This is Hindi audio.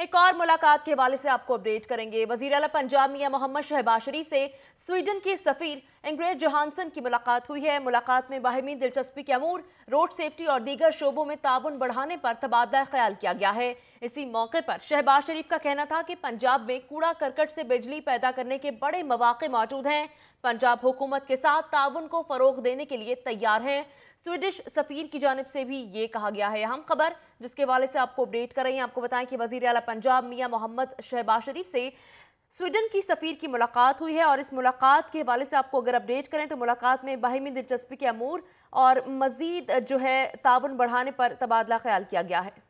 एक और मुलाकात के हवाले से आपको अपडेट करेंगे वजीर अला पंजाब मियाँ मोहम्मद शहबाज शरीफ से स्वीडन के सफ़ीर एंग्रेड जोहानसन की मुलाकात हुई है मुलाकात में बाहमी दिलचस्पी के अमूर रोड सेफ्टी और दीगर शोबों में ताउन बढ़ाने पर तबादला ख्याल किया गया है इसी मौके पर शहबाज शरीफ का कहना था कि पंजाब में कूड़ा करकट से बिजली पैदा करने के बड़े मौाक़ मौजूद हैं पंजाब हुकूमत के साथ ताउन को फ़रोग देने के लिए तैयार हैं स्वीडिश सफ़ीर की जानब से भी ये कहा गया है अहम खबर जिसके हवाले से आपको अपडेट कर रहे हैं आपको बताएं कि वजीर अला पंजाब मियाँ मोहम्मद शहबाज शरीफ से स्वीडन की सफ़ीर की मुलाकात हुई है और इस मुलाकात के हवाले से आपको अगर अपडेट करें तो मुलाकात में बाहमी दिलचस्पी के अमूर और मज़ीद जो है ताउन बढ़ाने पर तबादला ख्याल किया गया है